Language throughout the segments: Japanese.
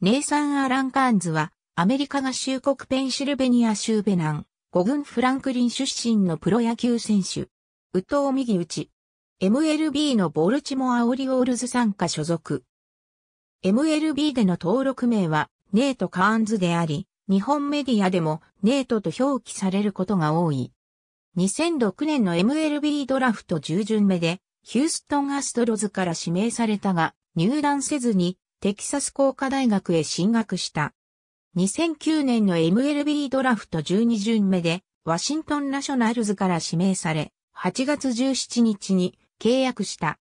ネイサン・アラン・カーンズは、アメリカ合衆国ペンシルベニア州ベナン、五軍フランクリン出身のプロ野球選手。右投右打ち。MLB のボルチモアオリオールズ参加所属。MLB での登録名は、ネート・カーンズであり、日本メディアでもネートと表記されることが多い。2006年の MLB ドラフト10巡目で、ヒューストン・アストロズから指名されたが、入団せずにテキサス工科大学へ進学した。2009年の MLB ドラフト12巡目で、ワシントンナショナルズから指名され、8月17日に契約した。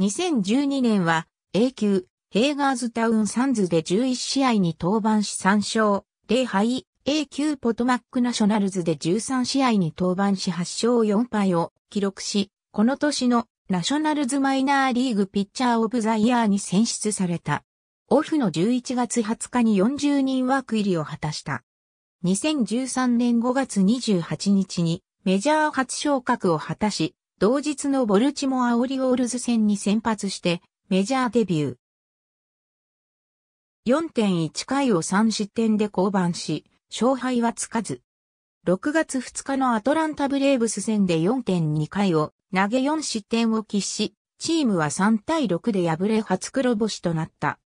2012年は A 級ヘイガーズタウンサンズで11試合に登板し3勝、0敗、A 級ポトマックナショナルズで13試合に登板し8勝4敗を記録し、この年のナショナルズマイナーリーグピッチャーオブザイヤーに選出された。オフの11月20日に40人枠入りを果たした。2013年5月28日にメジャー初昇格を果たし、同日のボルチモアオリオールズ戦に先発してメジャーデビュー。4.1回を3失点で降板し、勝敗はつかず、6月2日のアトランタブレーブス戦で4.2回を投げ4失点を喫し、チームは3対6で敗れ初黒星となった。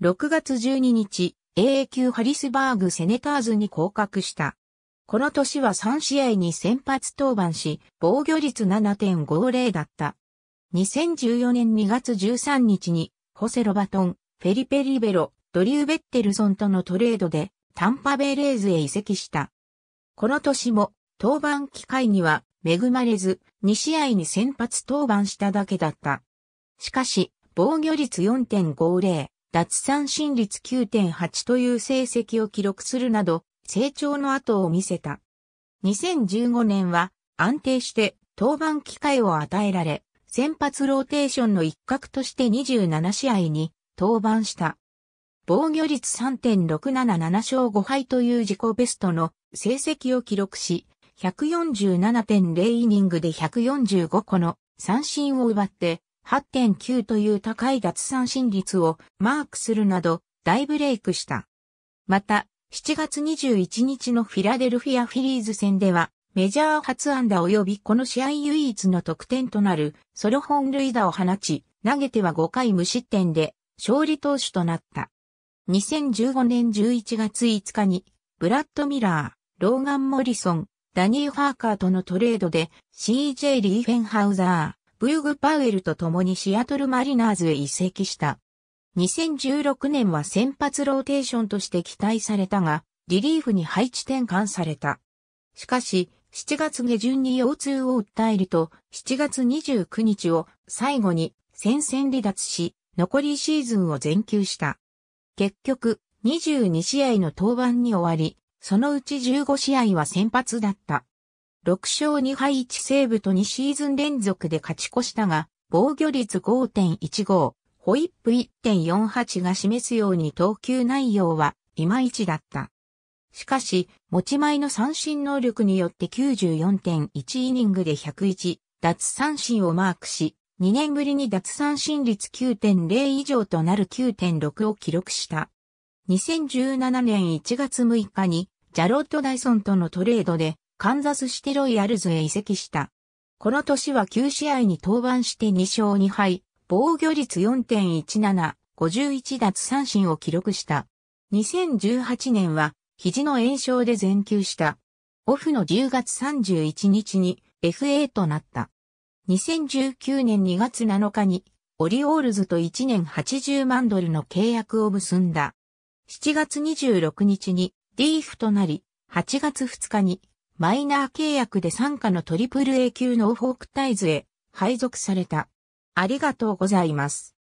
6月12日、AA 級ハリスバーグセネターズに降格した。この年は3試合に先発登板し、防御率7.50だった。2014年2月13日に、ホセロバトン、フェリペリベロ、ドリュー・ベッテルソンとのトレードで、タンパベイレーズへ移籍した。この年も登板機会には恵まれず、2試合に先発登板しただけだった。しかし、防御率4.50、奪三振率9.8という成績を記録するなど、成長の後を見せた。2015年は安定して登板機会を与えられ、先発ローテーションの一角として27試合に登板した。防御率3.677勝5敗という自己ベストの成績を記録し、147.0イニングで145個の三振を奪って8.9という高い奪三振率をマークするなど大ブレイクした。また、7月21日のフィラデルフィアフィリーズ戦ではメジャー初安打及びこの試合唯一の得点となるソロ本塁打を放ち、投げては5回無失点で勝利投手となった。2015年11月5日に、ブラッド・ミラー、ローガン・モリソン、ダニー・ハーカーとのトレードで CJ リーフェンハウザー、ブーグ・パウエルと共にシアトル・マリナーズへ移籍した。2016年は先発ローテーションとして期待されたが、リリーフに配置転換された。しかし、7月下旬に腰痛を訴えると、7月29日を最後に戦線離脱し、残りシーズンを全休した。結局、22試合の登板に終わり、そのうち15試合は先発だった。6勝2敗1セーブと2シーズン連続で勝ち越したが、防御率5.15、ホイップ1.48が示すように投球内容はいまいちだった。しかし、持ち前の三振能力によって94.1イニングで101、奪三振をマークし、2年ぶりに脱三振率9.0以上となる9.6を記録した。2017年1月6日に、ジャロット・ダイソンとのトレードで、カンザスシテロイヤルズへ移籍した。この年は9試合に登板して2勝2敗、防御率4.17、51奪三振を記録した。2018年は、肘の炎症で全休した。オフの10月31日に FA となった。2019年2月7日にオリオールズと1年80万ドルの契約を結んだ。7月26日にリーフとなり、8月2日にマイナー契約で参加の AAA 級のフォークタイズへ配属された。ありがとうございます。